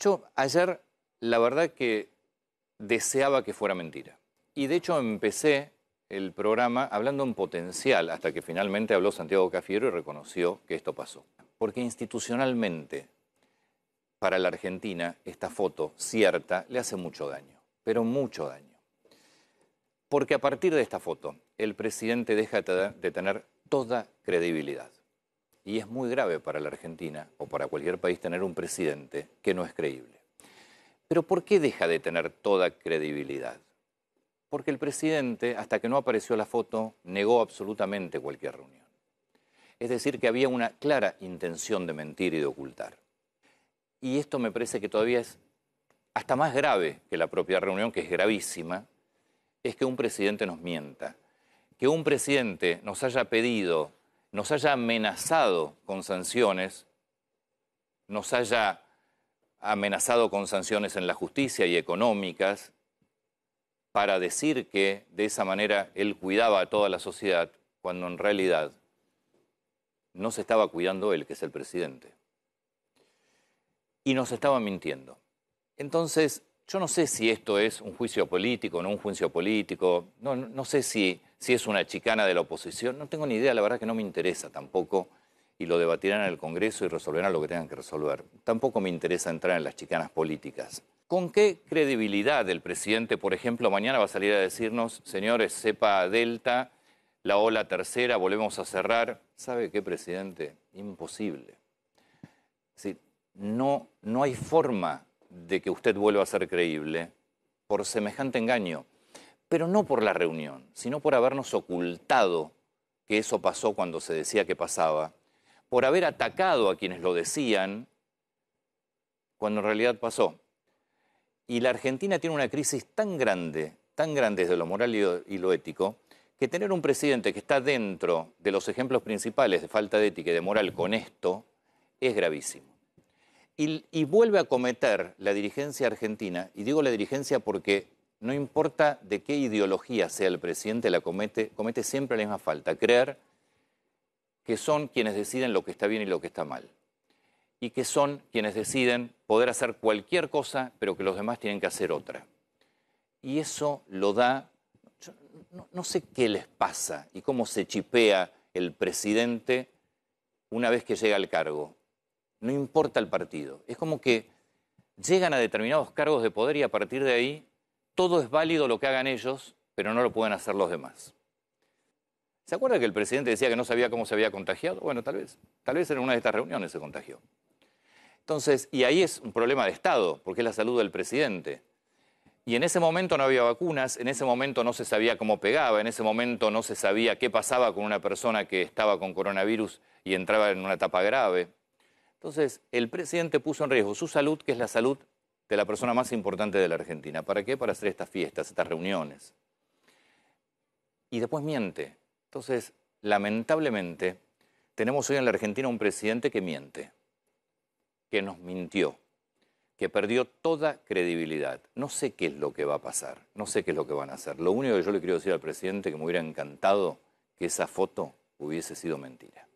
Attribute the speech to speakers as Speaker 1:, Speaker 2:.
Speaker 1: Yo ayer, la verdad que deseaba que fuera mentira. Y de hecho empecé el programa hablando en potencial, hasta que finalmente habló Santiago Cafiero y reconoció que esto pasó. Porque institucionalmente, para la Argentina, esta foto cierta le hace mucho daño, pero mucho daño. Porque a partir de esta foto, el presidente deja de tener toda credibilidad. Y es muy grave para la Argentina o para cualquier país tener un presidente que no es creíble. Pero ¿por qué deja de tener toda credibilidad? Porque el presidente, hasta que no apareció la foto, negó absolutamente cualquier reunión. Es decir, que había una clara intención de mentir y de ocultar. Y esto me parece que todavía es hasta más grave que la propia reunión, que es gravísima, es que un presidente nos mienta. Que un presidente nos haya pedido nos haya amenazado con sanciones, nos haya amenazado con sanciones en la justicia y económicas, para decir que de esa manera él cuidaba a toda la sociedad, cuando en realidad no se estaba cuidando él, que es el presidente. Y nos estaba mintiendo. Entonces, yo no sé si esto es un juicio político, no un juicio político, no, no sé si si es una chicana de la oposición, no tengo ni idea, la verdad que no me interesa tampoco, y lo debatirán en el Congreso y resolverán lo que tengan que resolver. Tampoco me interesa entrar en las chicanas políticas. ¿Con qué credibilidad el presidente, por ejemplo, mañana va a salir a decirnos, señores, sepa delta, la ola tercera, volvemos a cerrar? ¿Sabe qué, presidente? Imposible. no hay forma de que usted vuelva a ser creíble por semejante engaño pero no por la reunión, sino por habernos ocultado que eso pasó cuando se decía que pasaba, por haber atacado a quienes lo decían cuando en realidad pasó. Y la Argentina tiene una crisis tan grande, tan grande desde lo moral y lo, ético, que tener un presidente que está dentro de los ejemplos principales de falta de ética y de moral con esto es gravísimo. Y, y vuelve a cometer la dirigencia argentina, y digo la dirigencia porque no importa de qué ideología sea el presidente, la comete, comete siempre la misma falta, creer que son quienes deciden lo que está bien y lo que está mal. Y que son quienes deciden poder hacer cualquier cosa, pero que los demás tienen que hacer otra. Y eso lo da, no sé qué les pasa y cómo se chipea el presidente una vez que llega al cargo. No importa el partido. Es como que llegan a determinados cargos de poder y a partir de ahí todo es válido lo que hagan ellos, pero no lo pueden hacer los demás. ¿Se acuerda que el presidente decía que no sabía cómo se había contagiado? Bueno, tal vez. Tal vez en una de estas reuniones se contagió. Entonces, y ahí es un problema de Estado, porque es la salud del presidente. Y en ese momento no había vacunas, en ese momento no se sabía cómo pegaba, en ese momento no se sabía qué pasaba con una persona que estaba con coronavirus y entraba en una etapa grave. Entonces, el presidente puso en riesgo su salud, que es la salud de la persona más importante de la Argentina. ¿Para qué? Para hacer estas fiestas, estas reuniones. Y después miente. Entonces, lamentablemente, tenemos hoy en la Argentina un presidente que miente, que nos mintió, que perdió toda credibilidad. No sé qué es lo que va a pasar, no sé qué es lo que van a hacer. Lo único que yo le quiero decir al presidente que me hubiera encantado que esa foto hubiese sido mentira.